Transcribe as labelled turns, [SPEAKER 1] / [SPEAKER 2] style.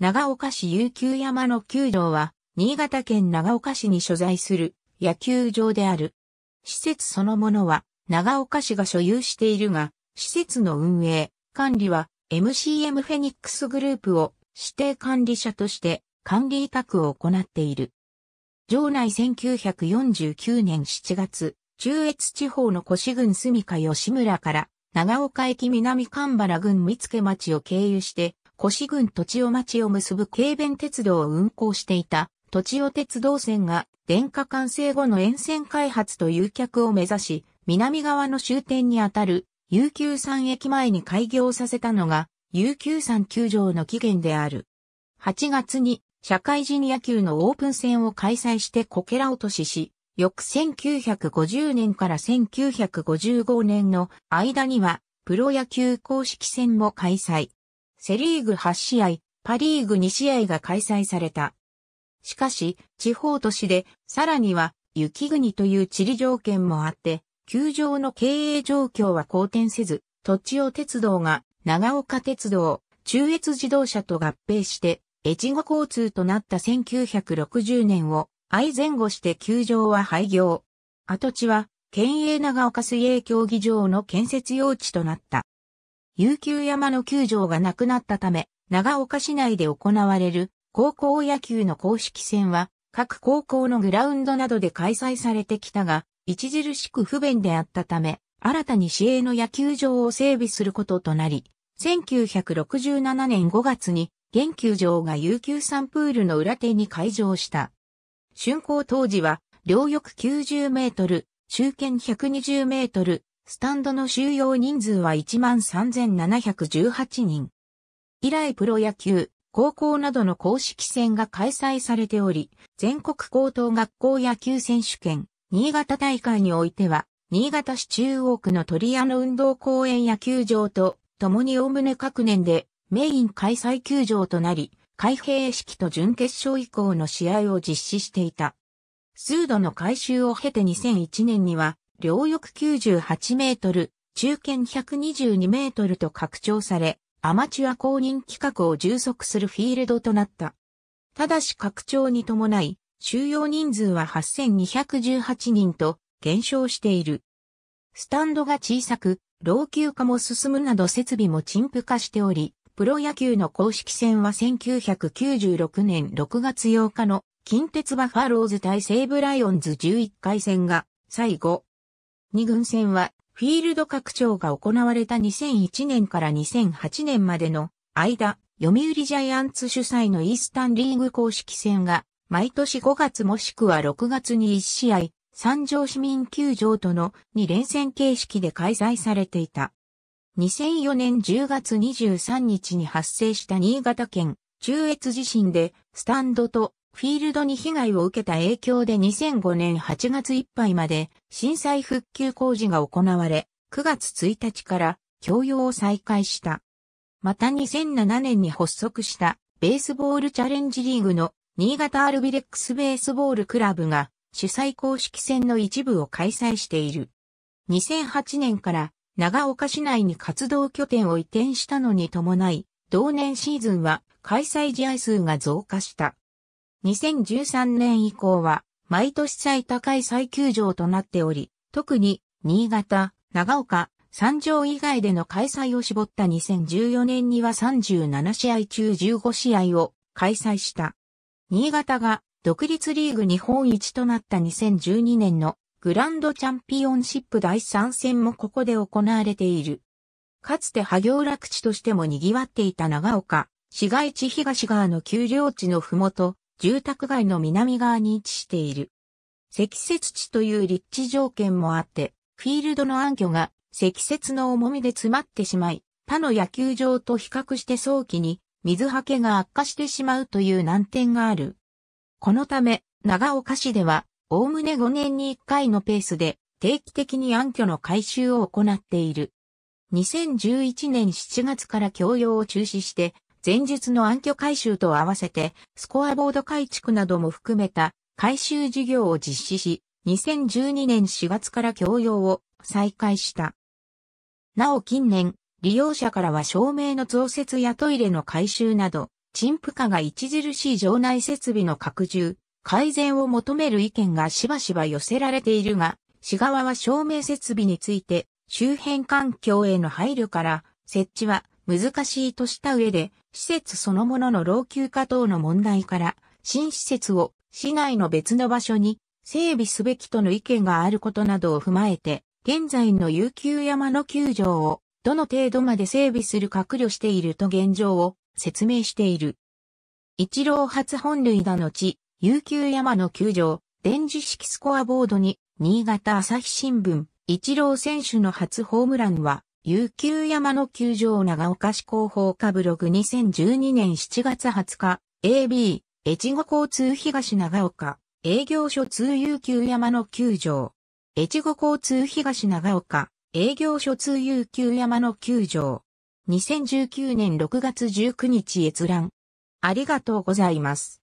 [SPEAKER 1] 長岡市有給山の球場は、新潟県長岡市に所在する野球場である。施設そのものは、長岡市が所有しているが、施設の運営、管理は MCM フェニックスグループを指定管理者として管理委託を行っている。場内1949年7月、中越地方の越郡住香吉村から長岡駅南神原郡三付町を経由して越郡栃尾町を結ぶ軽便鉄道を運行していた、栃尾鉄道線が電化完成後の沿線開発と誘客を目指し、南側の終点にあたる、悠久山駅前に開業させたのが、悠久山球場の起源である。8月に、社会人野球のオープン戦を開催してこけら落としし、翌1950年から1955年の間には、プロ野球公式戦も開催。セリーグ8試合、パリーグ2試合が開催された。しかし、地方都市で、さらには、雪国という地理条件もあって、球場の経営状況は好転せず、土地を鉄道が長岡鉄道、中越自動車と合併して、越後交通となった1960年を相前後して球場は廃業。跡地は、県営長岡水泳競技場の建設用地となった。悠久山の球場がなくなったため、長岡市内で行われる高校野球の公式戦は、各高校のグラウンドなどで開催されてきたが、著しく不便であったため、新たに市営の野球場を整備することとなり、1967年5月に、現球場が悠久山プールの裏手に開場した。竣工当時は、両翼90メートル、中堅120メートル、スタンドの収容人数は13,718人。以来プロ野球、高校などの公式戦が開催されており、全国高等学校野球選手権、新潟大会においては、新潟市中央区の鳥屋の運動公園野球場と、共におおむね各年でメイン開催球場となり、開閉式と準決勝以降の試合を実施していた。数度の改修を経て2001年には、両翼98メートル、中堅122メートルと拡張され、アマチュア公認規格を充足するフィールドとなった。ただし拡張に伴い、収容人数は8218人と減少している。スタンドが小さく、老朽化も進むなど設備も陳腐化しており、プロ野球の公式戦は1996年6月8日の近鉄バファローズ対西武ライオンズ11回戦が最後、2軍戦はフィールド拡張が行われた2001年から2008年までの間、読売ジャイアンツ主催のイースタンリーグ公式戦が毎年5月もしくは6月に1試合、三条市民球場との2連戦形式で開催されていた。2004年10月23日に発生した新潟県中越地震でスタンドとフィールドに被害を受けた影響で2005年8月いっぱいまで震災復旧工事が行われ、9月1日から供用を再開した。また2007年に発足したベースボールチャレンジリーグの新潟アルビレックスベースボールクラブが主催公式戦の一部を開催している。2008年から長岡市内に活動拠点を移転したのに伴い、同年シーズンは開催試合数が増加した。2013年以降は、毎年最高い最球場となっており、特に、新潟、長岡、三条以外での開催を絞った2014年には37試合中15試合を開催した。新潟が独立リーグ日本一となった2012年のグランドチャンピオンシップ第3戦もここで行われている。かつて波行楽地としても賑わっていた長岡、市街地東側の丘陵地のふもと、住宅街の南側に位置している。積雪地という立地条件もあって、フィールドの暗挙が積雪の重みで詰まってしまい、他の野球場と比較して早期に水はけが悪化してしまうという難点がある。このため、長岡市では、おおむね5年に1回のペースで定期的に暗挙の改修を行っている。2011年7月から供用を中止して、前述の暗渠改修と合わせて、スコアボード改築なども含めた改修事業を実施し、2012年4月から供用を再開した。なお近年、利用者からは照明の増設やトイレの改修など、陳腐化が著しい場内設備の拡充、改善を求める意見がしばしば寄せられているが、市側は照明設備について、周辺環境への配慮から、設置は難しいとした上で、施設そのものの老朽化等の問題から、新施設を市内の別の場所に整備すべきとの意見があることなどを踏まえて、現在の悠久山の球場をどの程度まで整備するか苦慮していると現状を説明している。一郎初本塁打の地、久山の球場、電磁式スコアボードに、新潟朝日新聞、一郎選手の初ホームランは、有給山の球場長岡市広報課ブログ2012年7月20日、AB、越後交通東長岡、営業所通有給山の球場。越後交通東長岡、営業所通有給山の球場。2019年6月19日閲覧。ありがとうございます。